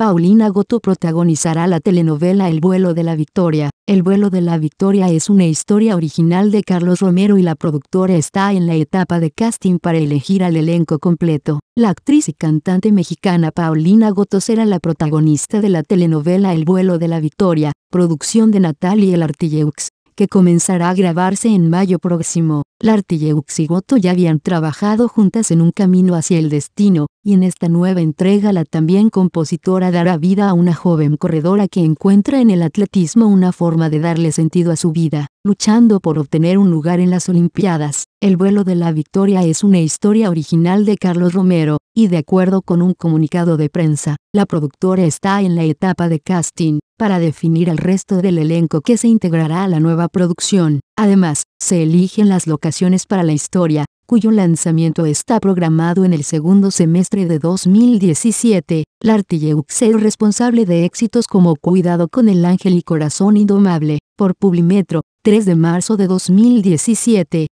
Paulina Goto protagonizará la telenovela El vuelo de la victoria. El vuelo de la victoria es una historia original de Carlos Romero y la productora está en la etapa de casting para elegir al elenco completo. La actriz y cantante mexicana Paulina Goto será la protagonista de la telenovela El vuelo de la victoria, producción de Natalia El Artilleux, que comenzará a grabarse en mayo próximo. Larti y Uxigoto ya habían trabajado juntas en un camino hacia el destino, y en esta nueva entrega la también compositora dará vida a una joven corredora que encuentra en el atletismo una forma de darle sentido a su vida, luchando por obtener un lugar en las Olimpiadas. El vuelo de la victoria es una historia original de Carlos Romero, y de acuerdo con un comunicado de prensa, la productora está en la etapa de casting, para definir al resto del elenco que se integrará a la nueva producción. Además, se eligen las locaciones para la historia, cuyo lanzamiento está programado en el segundo semestre de 2017. L'artilleux es responsable de éxitos como Cuidado con el ángel y Corazón indomable, por Publimetro, 3 de marzo de 2017,